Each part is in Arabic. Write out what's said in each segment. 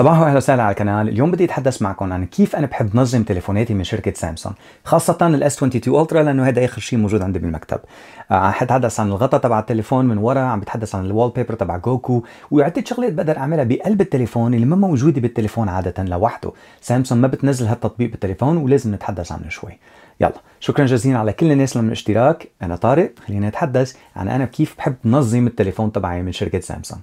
صباح واهلا وسهلا على القناه اليوم بدي اتحدث معكم عن كيف انا بحب نظم تليفوناتي من شركه سامسونج خاصه الاس 22 الترا لانه هذا اخر شيء موجود عندي بالمكتب آه، عم حتحدث عن الغطاء تبع التليفون من ورا عم بتحدث عن الوول بيبر تبع جوكو وعده شغلات بقدر اعملها بقلب التليفون اللي ما موجوده بالتليفون عاده لوحده سامسونج ما بتنزل هالتطبيق بالتليفون ولازم نتحدث عنه شوي يلا شكرا جزيلا على كل الناس اللي من الاشتراك انا طارق خلينا نتحدث عن انا كيف بحب نظم التليفون تبعي من شركه سامسونج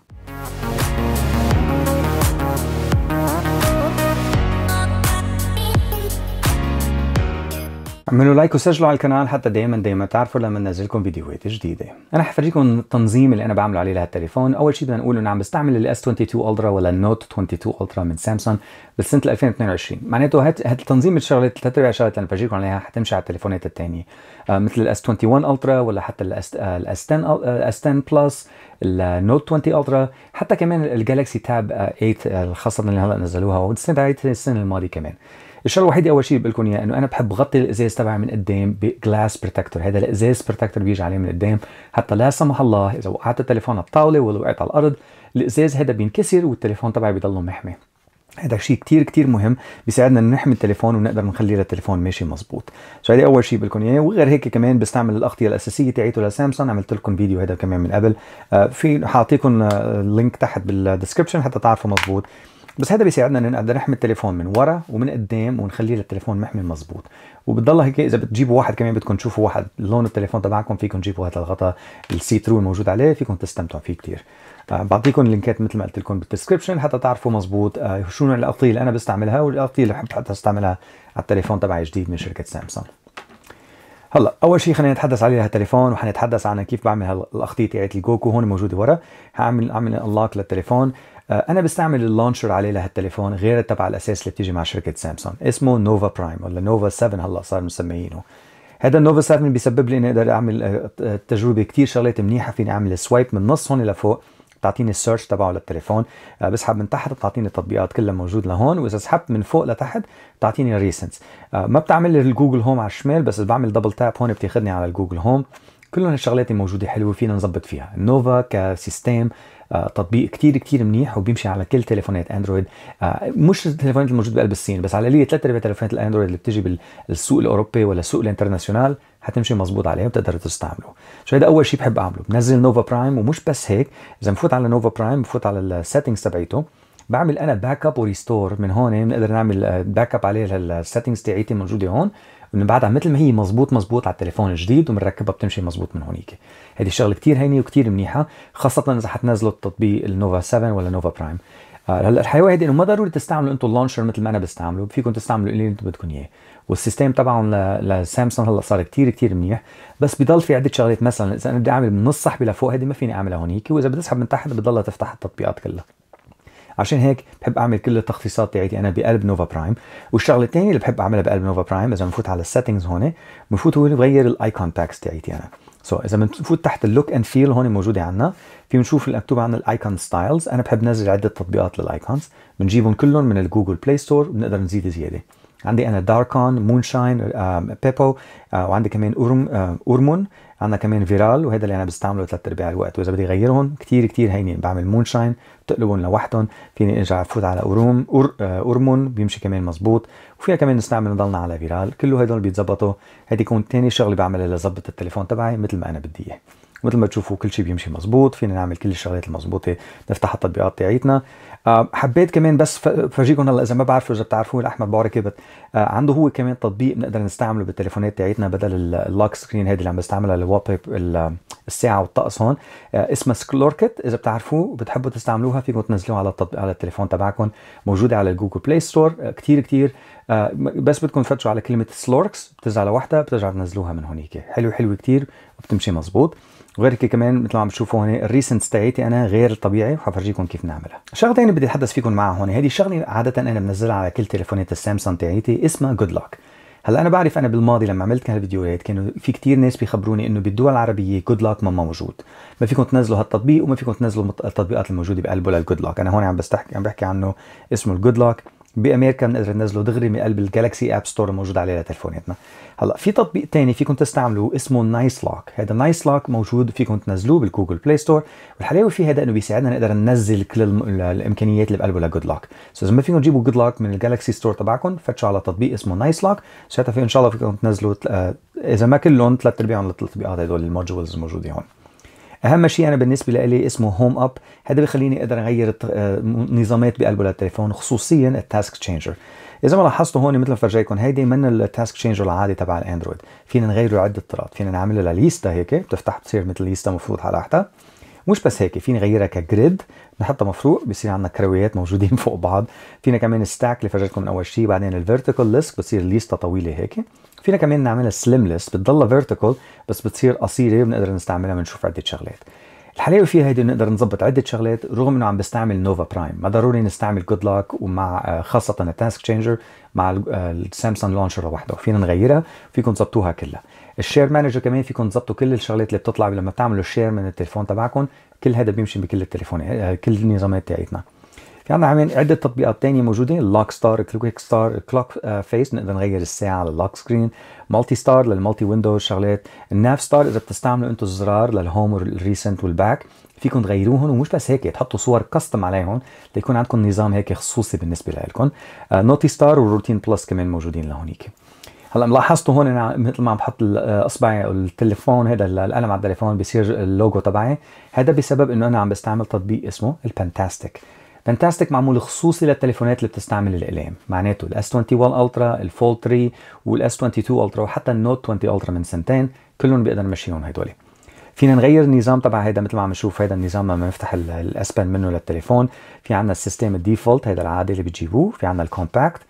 اعملوا لايك وسجلوا على القناه حتى دايما دايما تعرفوا لما ننزلكم فيديوهات جديده انا حفرجيكم التنظيم اللي انا بعمله عليه لهالتليفون اول شيء بدنا نقول انه عم بستعمل الاس 22 الترا ولا النوت 22 الترا من سامسونج بالسنه 2022 معناته هاد التنظيم الشغلات ثلاث ارباع الشغلات اللي بفرجيكم عليها حتمشي على التليفونات الثانيه آه، مثل الاس 21 الترا ولا حتى الاس 10 الاس 10 بلس النوت 20 الترا حتى كمان الجالكسي تاب 8 الخاصه اللي هلا نزلوها والسنه السنه الماضيه كمان الشغله الوحيده اول شيء بقول لكم اياه انه انا بحب غطي الازاز تبعي من قدام بجلاس بروتكتور هذا الازاز بروتكتور بيجي عليه من قدام حتى لا سمح الله اذا وقعت التليفون على الطاوله ولا وقعت على الارض الازاز هذا بينكسر والتليفون تبعي بضله محمي هذا شيء كتير كتير مهم بيساعدنا نحمي التليفون ونقدر نخلي للتليفون ماشي مزبوط سو هذا اول شيء بقول اياه وغير هيك كمان بستعمل الاغطيه الاساسيه تاعيته لسامسونج عملت لكم فيديو هذا كمان من قبل آه، في حاعطيكم اللينك آه، لينك تحت بالديسكربشن حتى تعرفوا مزبوط بس هذا بيساعدنا انه نقدر نحمي التليفون من ورا ومن قدام ونخليه للتليفون محمي مزبوط وبتضل هيك اذا بتجيبوا واحد كمان بدكم تشوفوا واحد لون التليفون تبعكم فيكم تجيبوا هذا الغطاء السي ترو الموجود عليه فيكم تستمتعوا فيه كثير آه، بعطيكم اللينكات مثل ما قلت لكم بالدسكربشن حتى تعرفوا مزبوط آه، شو نوع الاغطيه اللي انا بستعملها والاغطيه اللي بحب حتى استعملها على التليفون تبعي جديد من شركه سامسونج هلا اول شيء خلينا نتحدث عليه هالتليفون وحنتحدث عن كيف بعمل هالاغطيه تاعت الجوكو هون موجوده ورا هعمل اعمل انلوك للتليفون آه، انا بستعمل اللانشر عليه لهالتليفون غير تبع الاساس اللي بتيجي مع شركه سامسونج اسمه نوفا برايم ولا نوفا 7 هلا صار مسميينه هذا النوفا 7 بيسبب لي اني اقدر اعمل آه، آه، تجربه كثير شغلات منيحه فيني اعمل سوايب من نص هون لفوق بتعطيني السيرش تبعه للتليفون بسحب من تحت بتعطيني التطبيقات كلها موجود لهون واذا سحبت من فوق لتحت بتعطيني الريسنتس ما بتعمل لي الجوجل هوم على الشمال بس بعمل دبل تاب هون بتاخذني على الجوجل هوم كلهم هالشغلات موجوده حلوه فينا نظبط فيها النوفا كسيستم آه، تطبيق كتير كتير منيح وبيمشي على كل تليفونات اندرويد آه، مش التليفونات الموجوده بقلب الصين بس على القليله ثلاث ارباع تليفونات الاندرويد اللي بتجي بالسوق الاوروبي ولا السوق الانترناسيونال حتمشي مظبوط عليها وبتقدر تستعمله سو هذا اول شيء بحب اعمله بنزل نوفا برايم ومش بس هيك اذا بفوت على نوفا برايم بفوت على السيتنجز تبعيته بعمل انا باك اب وريستور من هون يعني بنقدر نعمل باك آه، اب عليه السيتنجز تاعيتي موجوده هون من بعدها مثل ما هي مزبوط مزبوط على التليفون الجديد وبنركبها بتمشي مزبوط من هونيك هذه الشغله كثير هينه وكثير منيحه خاصه اذا حتنزلوا التطبيق النوفا 7 ولا نوفا برايم آه، هلا الحيوه هذه انه ما ضروري تستعملوا انتم اللونشر مثل ما انا بستعمله فيكم تستعملوا اللي انتم بدكم اياه والسيستم تبعهم لسامسونج هلا صار كثير كثير منيح بس بضل في عده شغلات مثلا اذا انا بدي اعمل من الصحبه لفوق هذه ما فيني اعملها هونيك واذا بدي اسحب من تحت بتضلها تفتح التطبيقات كلها عشان هيك بحب اعمل كل التخفيصات تاعتي انا بقلب نوفا برايم والشغله الثانيه اللي بحب اعملها بقلب نوفا برايم اذا بنفوت على السيتنجز هون بنفوت هو بغير الايكون تاكس تاعتي انا سو so, اذا بنفوت تحت اللوك اند فيل هون موجوده عندنا في بنشوف مكتوب عندنا الايكون ستايلز انا بحب نزل عده تطبيقات للايكونز بنجيبهم كلهم من الجوجل بلاي ستور بنقدر نزيد زياده عندي انا داركون مونشاين بيبو وعندي كمان اورم اورمون آه، عندنا كمان فيرال وهذا اللي انا بستعمله ثلاث ارباع الوقت واذا بدي غيرهم كثير كثير هينين بعمل مونشاين بتقلبهم لوحدهم فيني ارجع فوت على أوروم أور آه، اورمون بيمشي كمان مزبوط وفيها كمان نستعمل نضلنا على فيرال كله هدول بيتظبطوا هيدي يكون ثاني شغله بعملها لظبط التليفون تبعي مثل ما انا بدي اياه مثل ما تشوفوا كل شيء بيمشي مزبوط فينا نعمل كل الشغلات المزبوطه نفتح التطبيقات تاعيتنا آه، حبيت كمان بس فرجيكم هلا اذا ما بعرفوا اذا بتعرفوه احمد بعري آه، عنده هو كمان تطبيق بنقدر نستعمله بالتليفونات تاعيتنا بدل اللوك سكرين هذه اللي عم بستعملها الوول الساعه والطقس هون آه، اسمها سكلوركت اذا بتعرفوه بتحبوا تستعملوها فيكم تنزلوها على التطبيق على التليفون تبعكم موجوده على الجوجل بلاي ستور كثير كثير بس بدكم تفتشوا على كلمه سلوركس بتزعل وحدة بترجعوا تنزلوها من هونيك حلو حلو كثير وبتمشي مزبوط وغير هيك كمان مثل ما عم تشوفوا هون الريسنت تاعتي انا غير طبيعي وحفرجيكم كيف نعملها الشغله الثانيه بدي اتحدث فيكم معها هون هذه الشغله عاده انا بنزلها على كل تليفونات السامسونج تاعتي اسمها جود لوك هلا انا بعرف انا بالماضي لما عملت هالفيديوهات كانوا في كتير ناس بيخبروني انه بالدول العربيه جود لوك ما موجود ما فيكم تنزلوا هالتطبيق وما فيكم تنزلوا التطبيقات الموجوده بقلبه للجود لوك انا هون عم بستحكي عم بحكي عنه اسمه الجود لوك بامريكا بنقدر ننزله دغري من قلب الجالكسي اب ستور الموجود عليه لتليفوناتنا هلا في تطبيق تاني فيكم تستعملوه اسمه نايس لوك هذا نايس لوك موجود فيكم تنزلوه بالجوجل بلاي ستور والحلاوه فيه هذا انه بيساعدنا نقدر ننزل كل الامكانيات اللي بقلبه لجود لوك سو اذا ما فيكم تجيبوا جود لوك من الجالكسي ستور تبعكم فتشوا على تطبيق اسمه نايس لوك ساعتها في ان شاء الله فيكم تنزلوا اذا ما كلهم ثلاث ارباعهم للتطبيقات هذول هدول المودجولز الموجوده هون اهم شيء انا بالنسبه لي اسمه هوم اب هذا بيخليني اقدر اغير آه، نظامات بقلبه للتليفون خصوصيا التاسك تشينجر اذا ما لاحظتوا هون مثل ما فرجيكم هيدي من التاسك تشينجر العادي تبع الاندرويد فينا نغيره عده طرق فينا نعمل لها ليستا هيك بتفتح بتصير مثل ليستا مفروض على حتى. مش بس هيك فينا نغيرها كجريد نحطها مفروق بصير عندنا كرويات موجودين فوق بعض فينا كمان ستاك اللي فرجيتكم من اول شيء بعدين الفيرتيكال ليست بتصير ليستا طويله هيك فينا كمان نعملها سليم ليست بتضلها فيرتيكال بس بتصير قصيره بنقدر نستعملها بنشوف عده شغلات الحلاوه فيها هيدي نقدر نظبط عده شغلات رغم انه عم بستعمل نوفا برايم ما ضروري نستعمل جود لوك ومع آه، خاصه التاسك تشينجر مع السامسونج آه، لونشر لوحده فينا نغيرها فيكم تظبطوها كلها الشير مانجر كمان فيكم تظبطوا كل الشغلات اللي بتطلع لما بتعملوا الشير من التليفون تبعكم كل هذا بيمشي بكل التليفون آه، كل النظامات تاعتنا في عندنا كمان عده تطبيقات تانية موجوده اللوك ستار كليك ستار الكلوك فيس نقدر نغير الساعه اللوك سكرين مالتي ستار للمالتي ويندو شغلات الناف ستار اذا بتستعملوا انتم الزرار للهوم والريسنت والباك فيكم تغيروهم ومش بس هيك تحطوا صور كاستم عليهم ليكون عندكم نظام هيك خصوصي بالنسبه لكم نوتي ستار والروتين بلس كمان موجودين لهونيك هلا ملاحظتوا هون انا مثل ما عم بحط آه، اصبعي التليفون هذا القلم على التليفون بصير اللوجو تبعي هذا بسبب انه انا عم بستعمل تطبيق اسمه الفانتاستيك فانتاستيك معمول خصوصي للتليفونات اللي بتستعمل الاقلام معناته الاس 21 الترا الفول 3 والاس 22 الترا وحتى النوت 20 الترا من سنتين كلهم بيقدر نمشيهم هدول فينا نغير النظام تبع هيدا مثل ما عم نشوف هيدا النظام لما نفتح الاسبن منه للتليفون في عندنا السيستم الديفولت هيدا العادي اللي بتجيبوه في عندنا الكومباكت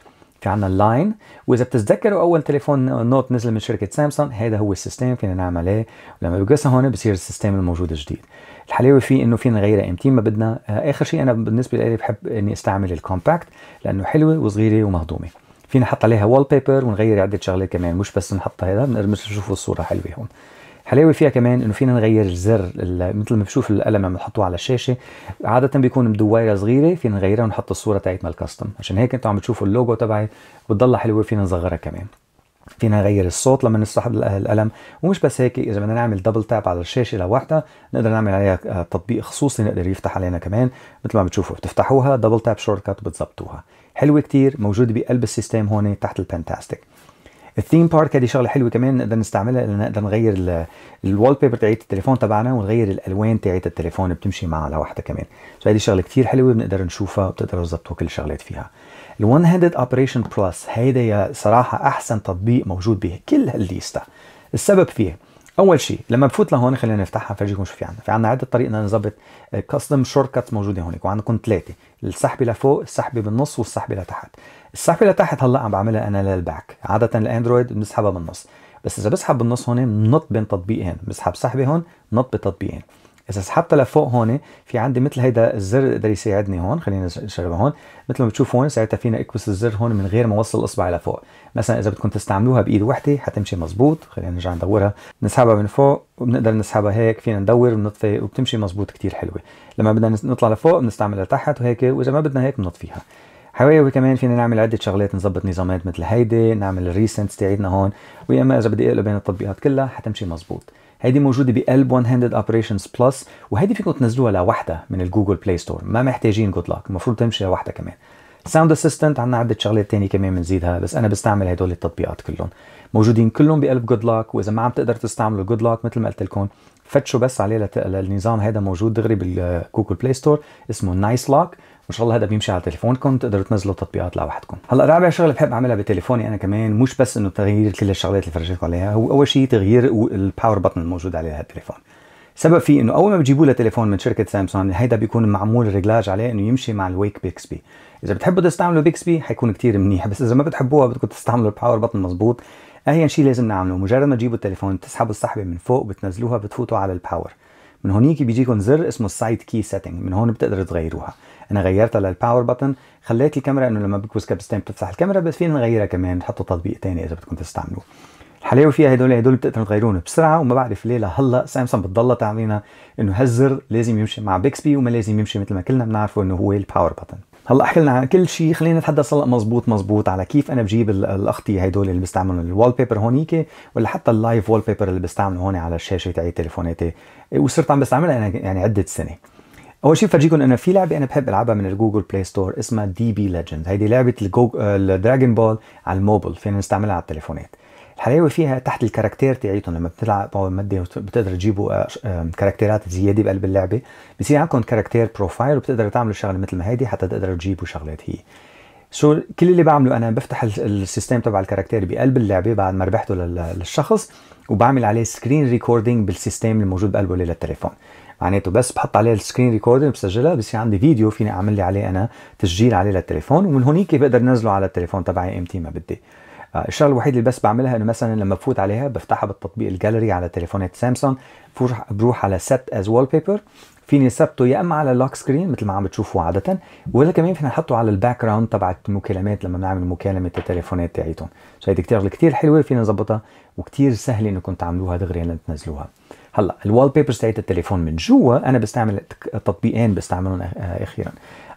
في عندنا اللاين واذا بتتذكروا اول تليفون نوت نزل من شركه سامسونج هذا هو السيستم فينا نعمل ايه ولما بقصها هون بصير السيستم الموجود الجديد الحلاوه فيه انه فينا نغيرها امتى ما بدنا آه، اخر شيء انا بالنسبه لي بحب اني استعمل الكومباكت لانه حلوه وصغيره ومهضومه فينا نحط عليها وول بيبر ونغير عده شغلات كمان مش بس نحط هذا نشوف الصوره حلوه هون حلاوه فيها كمان انه فينا نغير زر مثل ما بشوف القلم عم بحطوه على الشاشه عاده بيكون بدوايره صغيره فينا نغيرها ونحط الصوره تاعتنا الكاستم عشان هيك انتم عم بتشوفوا اللوجو تبعي بتضلها حلوه فينا نصغرها كمان فينا نغير الصوت لما نسحب القلم ومش بس هيك اذا بدنا نعمل دبل تاب على الشاشه لوحدها نقدر نعمل عليها تطبيق خصوصي نقدر يفتح علينا كمان مثل ما بتشوفوا بتفتحوها دبل تاب شورت كات بتظبطوها حلوه كتير موجوده بقلب السيستم هون تحت البنتاستيك الثيم بارك دي شغله حلوه كمان نقدر نستعملها لان نقدر نغير الوول بيبر تاعت التليفون تبعنا ونغير الالوان تاعت التليفون بتمشي مع لوحدها كمان فهذه شغله كثير حلوه بنقدر نشوفها وبتقدروا تظبطوا كل الشغلات فيها الون هاندد اوبريشن بلس هيدا يا صراحه احسن تطبيق موجود به كل هالليستا السبب فيه اول شيء لما بفوت لهون خلينا نفتحها فرجيكم شو في عندنا في عندنا عده طريقه نظبط كاستم شورت كات موجوده هونيك وعندكم ثلاثه السحبه لفوق السحبه بالنص والسحبه لتحت السحبه لتحت هلا عم بعملها انا للباك عاده الاندرويد بنسحبها بالنص بس اذا بسحب بالنص هون بنط بين تطبيقين بسحب سحبه هون نط بتطبيقين اذا سحبتها لفوق هون في عندي مثل هيدا الزر يقدر يساعدني هون خلينا نشربها هون مثل ما بتشوف هون ساعتها فينا اكبس الزر هون من غير ما اوصل اصبعي لفوق مثلا اذا بدكم تستعملوها بايد وحده حتمشي مزبوط خلينا نرجع ندورها نسحبها من فوق وبنقدر نسحبها هيك فينا ندور بنطفي وبتمشي مزبوط كتير حلوه لما بدنا نطلع لفوق بنستعملها تحت وهيك واذا ما بدنا هيك بنطفيها حواوي كمان فينا نعمل عده شغلات نظبط نظامات مثل هيدي نعمل الريسنتس تاعتنا هون ويا اما اذا بدي اقلب بين التطبيقات كلها حتمشي مزبوط هيدي موجوده بقلب 100 هاندد اوبريشنز بلس وهيدي فيكم تنزلوها لوحدها من الجوجل بلاي ستور ما محتاجين جود لك المفروض تمشي لوحدها كمان ساوند اسيستنت عندنا عده شغلات تانية كمان بنزيدها بس انا بستعمل هدول التطبيقات كلهم موجودين كلهم بقلب جود لوك واذا ما عم تقدر تستعملوا جود لوك مثل ما قلت لكم فتشوا بس عليه للنظام هذا موجود دغري بالجوجل بلاي ستور اسمه نايس لوك وان شاء الله هذا بيمشي على تليفونكم تقدروا تنزلوا التطبيقات لوحدكم هلا رابع شغله بحب اعملها بتليفوني انا كمان مش بس انه تغيير كل الشغلات اللي فرجيتكم عليها هو اول شيء تغيير الباور بتن الموجود على هذا التليفون سبب فيه انه اول ما بتجيبوا تليفون من شركه سامسونج هيدا بيكون معمول ريجلاج عليه انه يمشي مع الويك بيكسبي اذا بتحبوا تستعملوا بيكسبي حيكون كتير منيح بس اذا ما بتحبوها بدكم تستعملوا الباور بتن مزبوط اهين شيء لازم نعمله مجرد ما تجيبوا التليفون تسحبوا السحبه من فوق بتنزلوها بتفوتوا على الباور من هونيك بيجيكم زر اسمه السايد كي سيتنج من هون بتقدروا تغيروها انا غيرتها للباور بتن خليت الكاميرا انه لما بكبس كاب بتفتح الكاميرا بس فينا نغيرها كمان نحطوا تطبيق ثاني اذا بدكم تستعملوه الحلاوه فيها هدول هدول بتقدروا تغيرون بسرعه وما بعرف ليه لهلا سامسونج بتضلها تعطينا انه هالزر لازم يمشي مع بيكسبي وما لازم يمشي مثل ما كلنا بنعرفه انه هو الباور بتن هلا حكينا عن كل شيء خلينا نتحدث هلا مزبوط مزبوط على كيف انا بجيب الاغطيه هدول اللي بستعملهم الوال بيبر هونيك ولا حتى اللايف وال بيبر اللي بستعمله هون على الشاشه تاعي تليفوناتي وصرت عم بستعملها انا يعني عده سنه اول شيء بفرجيكم انه في لعبه انا بحب العبها من الجوجل بلاي ستور اسمها دي بي ليجند هيدي لعبه الدراجون بول آه، على الموبل فينا نستعملها على التليفونات الحلاوه فيها تحت الكاركتير تاعيتهم لما بتلعب باور ماده بتقدر تجيبوا آه، آه، كاركتيرات زياده بقلب اللعبه بصير عندكم كاركتير بروفايل وبتقدروا تعملوا شغله مثل ما هيدي حتى تقدروا تجيبوا شغلات هي سو كل اللي بعمله انا بفتح السيستم تبع الكاركتير بقلب اللعبه بعد ما ربحته للشخص وبعمل عليه سكرين ريكوردينج بالسيستم الموجود بقلبه للتليفون معناته بس بحط عليه السكرين ريكوردينج بسجلها بصير عندي فيديو فيني اعمل لي عليه انا تسجيل عليه للتليفون ومن هونيك بقدر نزله على التليفون تبعي امتى ما بدي الشغله الوحيده اللي بس بعملها انه مثلا لما بفوت عليها بفتحها بالتطبيق الجاليري على تليفونات سامسونج بروح بروح على سيت از وول بيبر فيني ثبته يا اما على لوك سكرين مثل ما عم بتشوفوا عاده ولا كمان فينا نحطه على الباك جراوند تبع المكالمات لما بنعمل مكالمه التليفونات تاعيتهم سو كتير كثير كثير حلوه فينا نظبطها وكثير سهل انكم تعملوها دغري تنزلوها هلا الوال بيبرز تاعت التليفون من جوا انا بستعمل تطبيقين بستعملهم آه، آه، اخيرا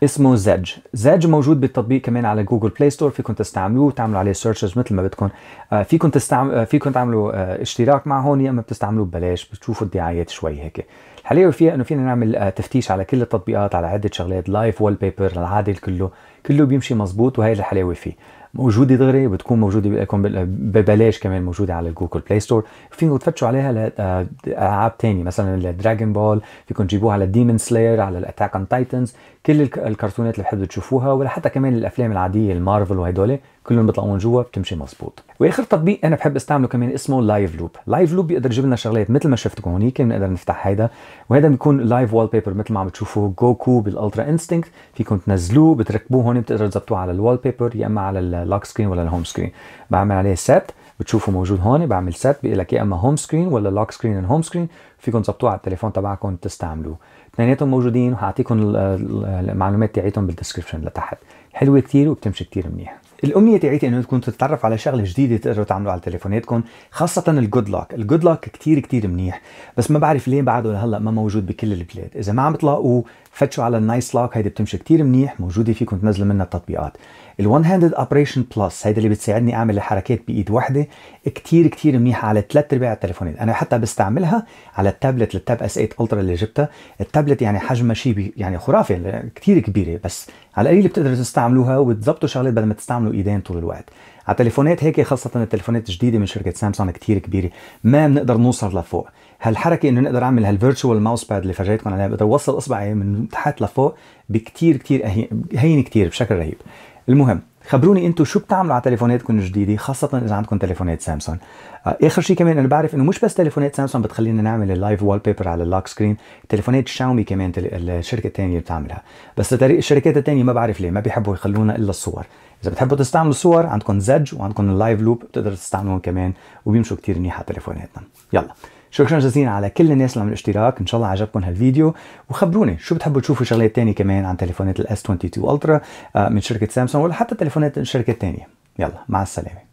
اسمه زج زج موجود بالتطبيق كمان على جوجل بلاي ستور فيكم تستعملوه وتعملوا عليه سيرشز مثل ما بدكم آه، فيكم تستعمل فيكم تعملوا اشتراك مع هون يا اما بتستعملوه ببلاش بتشوفوا الدعايات شوي هيك الحلاوه فيها انه فينا نعمل آه، تفتيش على كل التطبيقات على عده شغلات لايف وول بيبر العادل كله كله بيمشي مزبوط وهي الحلاوه فيه موجوده دغري بتكون موجوده لكم ببلاش كمان موجوده على الجوجل بلاي ستور فيكم تفتشوا عليها لالعاب آه، ثانيه مثلا الدراجون بول فيكم تجيبوها على ديمون سلاير على الاتاك اون تايتنز كل الكرتونات اللي بتحبوا تشوفوها ولا حتى كمان الافلام العاديه المارفل وهدول كلهم بيطلعون جوا بتمشي مزبوط واخر تطبيق انا بحب استعمله كمان اسمه لايف لوب لايف لوب بيقدر يجيب لنا شغلات مثل ما شفتكم هونيك بنقدر نفتح هيدا وهذا بيكون لايف وول بيبر مثل ما عم بتشوفوه جوكو بالالترا انستنكت فيكم تنزلوه بتركبوه هون بتقدروا تظبطوه على الوول بيبر يا اما على اللوك سكرين ولا الهوم سكرين بعمل عليه سيت بتشوفوا موجود هون بعمل سيت بيقول لك يا اما هوم سكرين ولا لوك سكرين اند هوم سكرين فيكم تظبطوه على التليفون تبعكم تستعملوه اثنيناتهم موجودين وحاعطيكم المعلومات تاعيتهم بالديسكربشن لتحت حلوه كثير وبتمشي كثير منيح الامنيه تاعتي انه تكون تتعرف على شغله جديده تقدروا تعملوا على تليفوناتكم خاصه الجود لوك الجود لوك كثير كثير منيح بس ما بعرف ليه بعده لهلا ما موجود بكل البلاد اذا ما عم تلاقوه فتشوا على النايس لوك هيدي بتمشي كثير منيح موجوده فيكم تنزلوا منها التطبيقات الون هاندد اوبريشن بلس هيدا اللي بتساعدني اعمل الحركات بايد وحده كثير كثير منيحه على ثلاث ارباع التليفونات انا حتى بستعملها على التابلت التاب اس 8 الترا اللي جبتها التابلت يعني حجمها شيء يعني خرافي كثير كبيره بس على القليل بتقدروا تستعملوها وتظبطوا شغلات بدل ما تستعملوا بيعملوا ايدين طول الوقت على التليفونات هيك خاصة التليفونات الجديدة من شركة سامسونج كتير كبيرة ما بنقدر نوصل لفوق هالحركة انه نقدر اعمل هالفيرتشوال ماوس باد اللي فرجيتكم عليها بقدر اوصل اصبعي من تحت لفوق بكتير كتير هين كتير بشكل رهيب المهم خبروني انتم شو بتعملوا على تليفوناتكم الجديده خاصه اذا عندكم تليفونات سامسونج آه، اخر شيء كمان انا بعرف انه مش بس تليفونات سامسونج بتخلينا نعمل اللايف وول بيبر على اللوك سكرين تليفونات شاومي كمان الشركه الثانيه بتعملها بس الشركات الثانيه ما بعرف ليه ما بيحبوا يخلونا الا الصور اذا بتحبوا تستعملوا الصور عندكم زج وعندكم اللايف لوب بتقدروا تستعملوهم كمان وبيمشوا كثير منيح على تليفوناتنا يلا شكرا جزيلا على كل الناس اللي عملوا اشتراك ان شاء الله عجبكم هالفيديو وخبروني شو بتحبوا تشوفوا شغلات تانية كمان عن تليفونات الاس 22 الترا من شركه سامسونج ولا حتى تليفونات شركه تانية يلا مع السلامه